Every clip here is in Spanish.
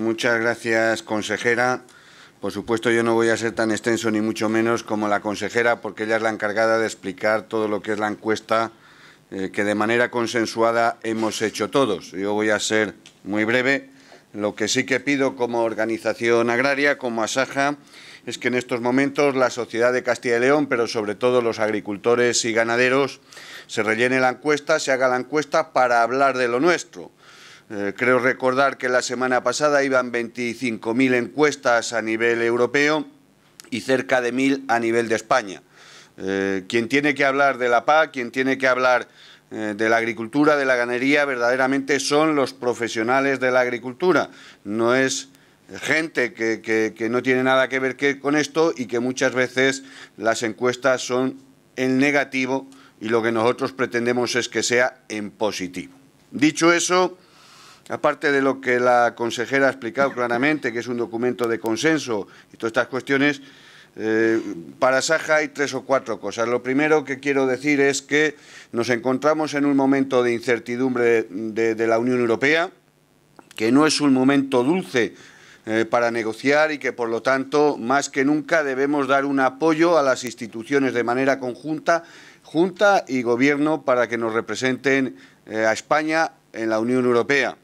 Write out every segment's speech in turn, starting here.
Muchas gracias, consejera. Por supuesto, yo no voy a ser tan extenso ni mucho menos como la consejera, porque ella es la encargada de explicar todo lo que es la encuesta eh, que de manera consensuada hemos hecho todos. Yo voy a ser muy breve. Lo que sí que pido como organización agraria, como Asaja, es que en estos momentos la sociedad de Castilla y León, pero sobre todo los agricultores y ganaderos, se rellene la encuesta, se haga la encuesta para hablar de lo nuestro eh, creo recordar que la semana pasada iban 25.000 encuestas a nivel europeo y cerca de 1.000 a nivel de España. Eh, quien tiene que hablar de la PAC, quien tiene que hablar eh, de la agricultura, de la ganadería, verdaderamente son los profesionales de la agricultura. No es gente que, no tiene nada que ver con esto y que muchas veces las encuestas son en negativo y lo que nosotros pretendemos es que sea en positivo. Dicho eso, aparte de lo que la consejera ha explicado claramente, que es un documento de consenso y todas estas cuestiones, eh, para Saja hay tres o cuatro cosas. Lo primero que quiero decir es que nos encontramos en un momento de incertidumbre de, la Unión Europea, que no es un momento dulce eh, para negociar y que, por lo tanto, más que nunca debemos dar un apoyo a las instituciones de manera conjunta, Junta y Gobierno, para que nos representen eh, a España en la Unión Europea.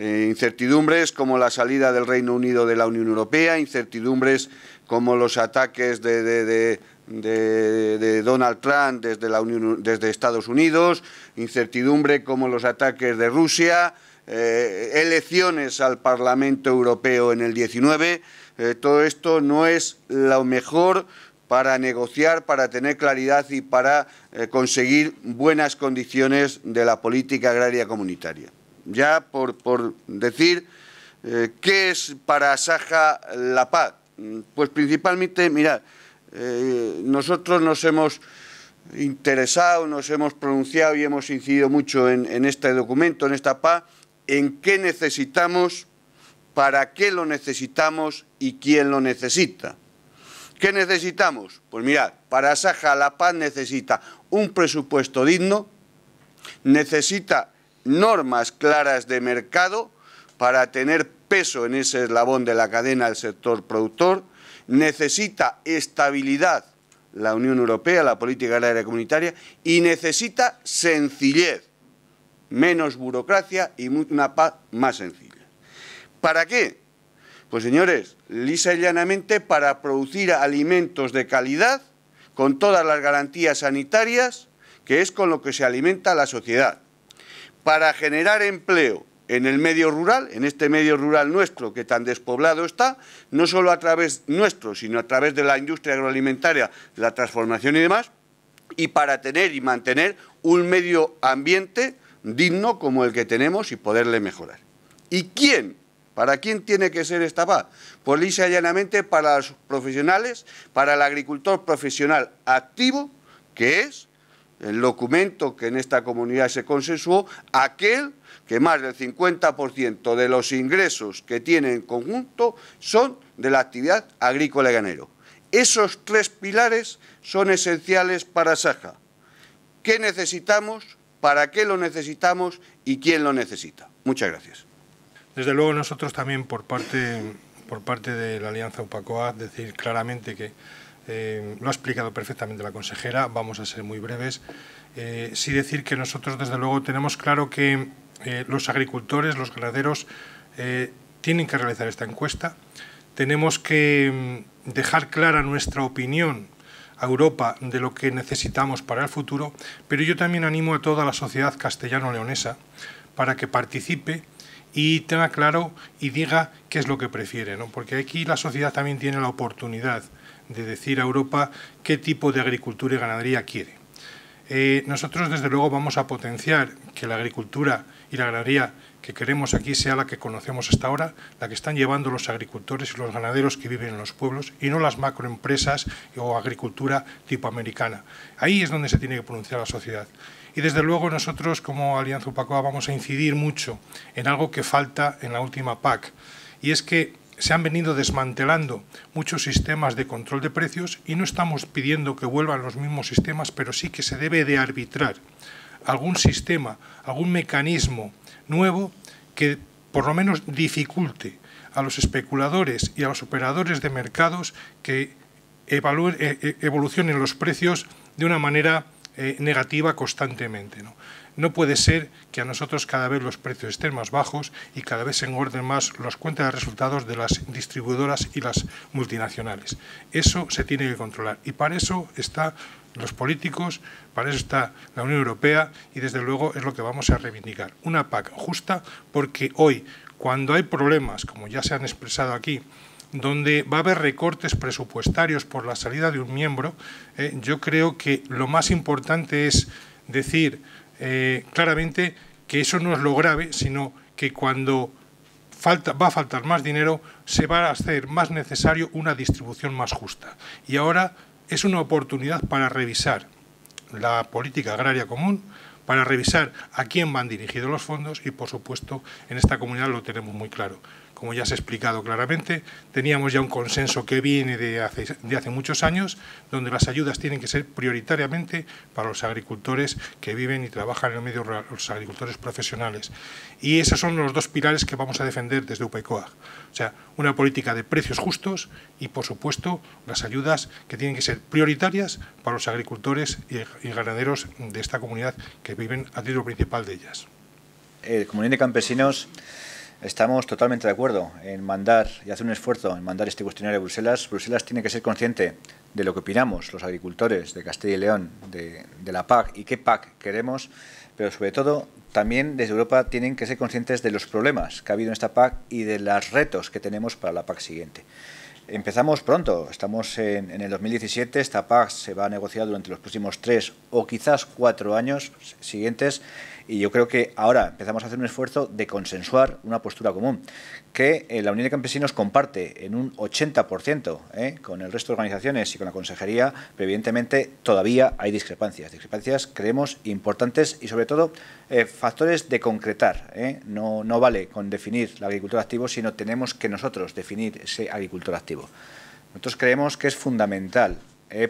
Eh, incertidumbres como la salida del Reino Unido de la Unión Europea, incertidumbres como los ataques de, Donald Trump desde, Estados Unidos, incertidumbre como los ataques de Rusia, eh, elecciones al Parlamento Europeo en el 19. Eh, todo esto no es lo mejor para negociar, para tener claridad y para conseguir buenas condiciones de la política agraria comunitaria ya por, decir eh, qué es para Saja la paz. Pues principalmente, mirad, eh, nosotros nos hemos interesado, nos hemos pronunciado y hemos incidido mucho en, en este documento, en esta paz, en qué necesitamos, para qué lo necesitamos y quién lo necesita. ¿Qué necesitamos? Pues mirad, para Saja la paz necesita un presupuesto digno, necesita normas claras de mercado para tener peso en ese eslabón de la cadena del sector productor, necesita estabilidad la Unión Europea, la política agraria comunitaria, y necesita sencillez, menos burocracia y una paz más sencilla. ¿Para qué? Pues señores, lisa y llanamente para producir alimentos de calidad con todas las garantías sanitarias, que es con lo que se alimenta la sociedad para generar empleo en el medio rural, en este medio rural nuestro que tan despoblado está, no solo a través nuestro, sino a través de la industria agroalimentaria, la transformación y demás, y para tener y mantener un medio ambiente digno como el que tenemos y poderle mejorar. ¿Y quién? ¿Para quién tiene que ser esta paz? Pues lisa y llanamente para los profesionales, para el agricultor profesional activo, que es el documento que en esta comunidad se consensuó, aquel que más del 50% de los ingresos que tiene en conjunto son de la actividad agrícola y ganero. Esos tres pilares son esenciales para Saja. ¿Qué necesitamos? ¿Para qué lo necesitamos? ¿Y quién lo necesita? Muchas gracias. Desde luego nosotros también por parte, por parte de la Alianza UPACOA decir claramente que eh, lo ha explicado perfectamente la consejera, vamos a ser muy breves. Eh, sí decir que nosotros, desde luego, tenemos claro que eh, los agricultores, los ganaderos, tienen que realizar esta encuesta. Tenemos que mm, dejar clara nuestra opinión a Europa de lo que necesitamos para el futuro, pero yo también animo a toda la sociedad castellano-leonesa para que participe y tenga claro y diga qué es lo que prefiere, porque aquí la sociedad también tiene la oportunidad de decir a Europa qué tipo de agricultura y ganadería quiere. Eh, nosotros, desde luego, vamos a potenciar que la agricultura y la ganadería que queremos aquí sea la que conocemos hasta ahora, la que están llevando los agricultores y los ganaderos que viven en los pueblos y no las macroempresas o agricultura tipo americana. Ahí es donde se tiene que pronunciar la sociedad. Y desde luego nosotros como Alianza Upacoa vamos a incidir mucho en algo que falta en la última PAC y es que se han venido desmantelando muchos sistemas de control de precios y no estamos pidiendo que vuelvan los mismos sistemas, pero sí que se debe de arbitrar algún sistema, algún mecanismo nuevo que por lo menos dificulte a los especuladores y a los operadores de mercados que eh, eh, evolucionen los precios de una manera eh, negativa constantemente. ¿no? no puede ser que a nosotros cada vez los precios estén más bajos y cada vez se engorden más los cuentas de resultados de las distribuidoras y las multinacionales. Eso se tiene que controlar y para eso están los políticos, para eso está la Unión Europea y desde luego es lo que vamos a reivindicar. Una PAC justa porque hoy, cuando hay problemas, como ya se han expresado aquí, donde va a haber recortes presupuestarios por la salida de un miembro, eh, yo creo que lo más importante es decir eh, claramente que eso no es lo grave, sino que cuando falta, va a faltar más dinero, se va a hacer más necesario una distribución más justa. Y ahora es una oportunidad para revisar la política agraria común, para revisar a quién van dirigidos los fondos y, por supuesto, en esta comunidad lo tenemos muy claro como ya se ha explicado claramente, teníamos ya un consenso que viene de hace, muchos años, donde las ayudas tienen que ser prioritariamente para los agricultores que viven y trabajan en el medio rural, los agricultores profesionales. Y esos son los dos pilares que vamos a defender desde UPECOAG. O sea, una política de precios justos y, por supuesto, las ayudas que tienen que ser prioritarias para los agricultores y, ganaderos de esta comunidad que viven a título principal de ellas. Eh, comunidad de campesinos Estamos totalmente de acuerdo en mandar y hacer un esfuerzo en mandar este cuestionario a Bruselas. Bruselas tiene que ser consciente de lo que opinamos los agricultores de Castilla y León, de, la PAC y qué PAC queremos, pero sobre todo también desde Europa tienen que ser conscientes de los problemas que ha habido en esta PAC y de los retos que tenemos para la PAC siguiente. Empezamos pronto, estamos en, en, el 2017, esta PAC se va a negociar durante los próximos tres o quizás cuatro años siguientes y yo creo que ahora empezamos a hacer un esfuerzo de consensuar una postura común, que eh, la Unión de Campesinos comparte en un 80% eh, con el resto de organizaciones y con la Consejería, pero evidentemente todavía hay discrepancias. Discrepancias, creemos, importantes y sobre todo eh, factores de concretar. No, no vale con definir la agricultura activo, sino tenemos que nosotros definir ese agricultor activo. Nosotros creemos que es fundamental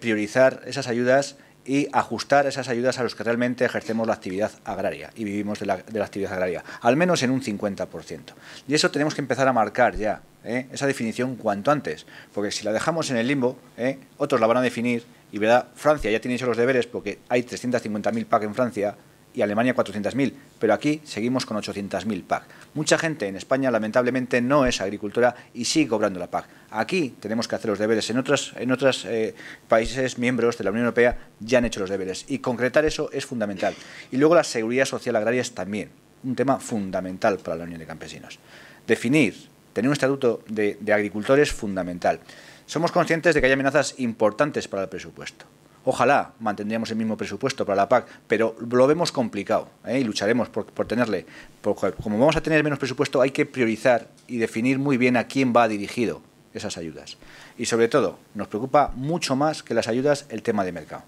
priorizar esas ayudas y ajustar esas ayudas a los que realmente ejercemos la actividad agraria y vivimos de la, actividad agraria, al menos en un 50%. Y eso tenemos que empezar a marcar ya, ¿eh? esa definición cuanto antes, porque si la dejamos en el limbo, ¿eh? otros la van a definir y verdad, Francia ya tiene hecho los deberes porque hay 350.000 PAC en Francia y Alemania 400.000 pero aquí seguimos con 800.000 PAC. Mucha gente en España, lamentablemente, no es agricultora y sigue cobrando la PAC. Aquí tenemos que hacer los deberes. En otros en eh, países miembros de la Unión Europea ya han hecho los deberes y concretar eso es fundamental. Y luego la seguridad social agraria es también un tema fundamental para la Unión de Campesinos. Definir, tener un estatuto de, agricultor es fundamental. Somos conscientes de que hay amenazas importantes para el presupuesto. Ojalá mantendríamos el mismo presupuesto para la PAC, pero lo vemos complicado ¿eh? y lucharemos por, tenerle. Porque como vamos a tener menos presupuesto, hay que priorizar y definir muy bien a quién va dirigido esas ayudas. Y sobre todo, nos preocupa mucho más que las ayudas el tema de mercado.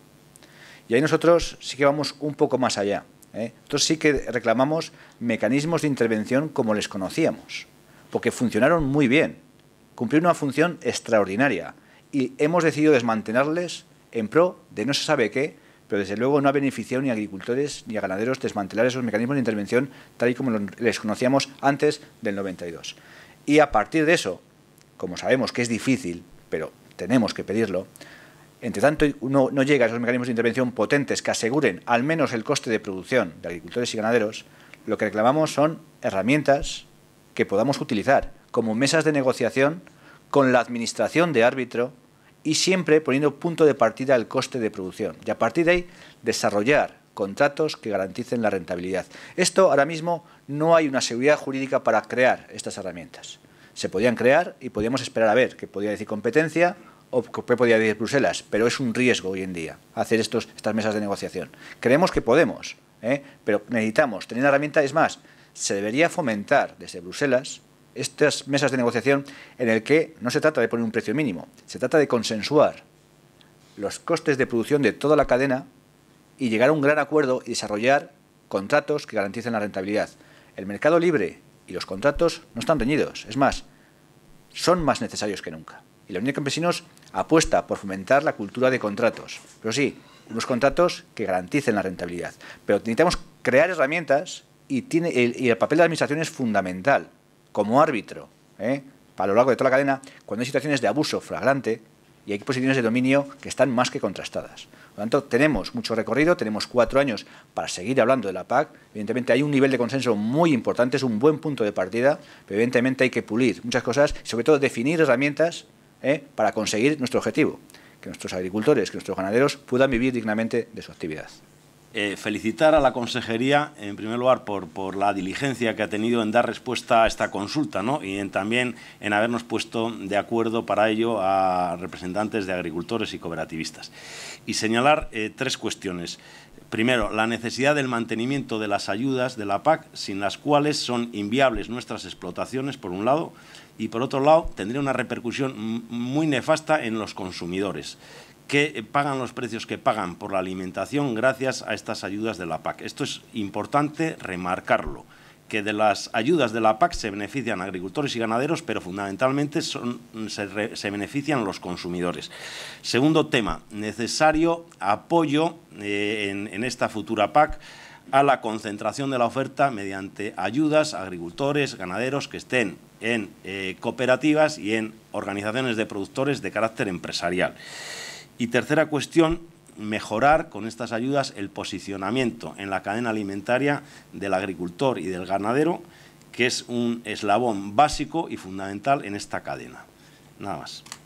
Y ahí nosotros sí que vamos un poco más allá. Entonces ¿eh? Nosotros sí que reclamamos mecanismos de intervención como les conocíamos, porque funcionaron muy bien, cumplieron una función extraordinaria y hemos decidido desmantelarles en pro de no se sabe qué, pero desde luego no ha beneficiado ni a agricultores ni a ganaderos desmantelar esos mecanismos de intervención tal y como les conocíamos antes del 92. Y a partir de eso, como sabemos que es difícil, pero tenemos que pedirlo, entre tanto no, no llega a esos mecanismos de intervención potentes que aseguren al menos el coste de producción de agricultores y ganaderos, lo que reclamamos son herramientas que podamos utilizar como mesas de negociación con la administración de árbitro y siempre poniendo punto de partida al coste de producción y a partir de ahí desarrollar contratos que garanticen la rentabilidad. Esto ahora mismo no hay una seguridad jurídica para crear estas herramientas. Se podían crear y podíamos esperar a ver qué podía decir competencia o qué podía decir Bruselas, pero es un riesgo hoy en día hacer estos, estas mesas de negociación. Creemos que podemos, ¿eh? pero necesitamos tener herramientas es más, se debería fomentar desde Bruselas estas mesas de negociación en el que no se trata de poner un precio mínimo, se trata de consensuar los costes de producción de toda la cadena y llegar a un gran acuerdo y desarrollar contratos que garanticen la rentabilidad. El mercado libre y los contratos no están reñidos, es más, son más necesarios que nunca. Y la Unión de Campesinos apuesta por fomentar la cultura de contratos, pero sí, unos contratos que garanticen la rentabilidad. Pero necesitamos crear herramientas y, y el papel de la Administración es fundamental como árbitro, para ¿eh? lo largo de toda la cadena, cuando hay situaciones de abuso flagrante y hay posiciones de dominio que están más que contrastadas. Por lo tanto, tenemos mucho recorrido, tenemos cuatro años para seguir hablando de la PAC. Evidentemente hay un nivel de consenso muy importante, es un buen punto de partida, pero evidentemente hay que pulir muchas cosas y sobre todo definir herramientas ¿eh? para conseguir nuestro objetivo, que nuestros agricultores, que nuestros ganaderos puedan vivir dignamente de su actividad. Eh, felicitar a la consejería, en primer lugar, por, la diligencia que ha tenido en dar respuesta a esta consulta y también en habernos puesto de acuerdo para ello a representantes de agricultores y cooperativistas. Y señalar eh, tres cuestiones. Primero, la necesidad del mantenimiento de las ayudas de la PAC, sin las cuales son inviables nuestras explotaciones, por un lado, y por otro lado, tendría una repercusión muy nefasta en los consumidores que eh, pagan los precios que pagan por la alimentación gracias a estas ayudas de la PAC. Esto es importante remarcarlo, que de las ayudas de la PAC se benefician agricultores y ganaderos, pero fundamentalmente se, benefician los consumidores. Segundo tema, necesario apoyo eh, en, esta futura PAC a la concentración de la oferta mediante ayudas a agricultores, ganaderos que estén en eh, cooperativas y en organizaciones de productores de carácter empresarial. Y tercera cuestión, mejorar con estas ayudas el posicionamiento en la cadena alimentaria del agricultor y del ganadero, que es un eslabón básico y fundamental en esta cadena. Nada más.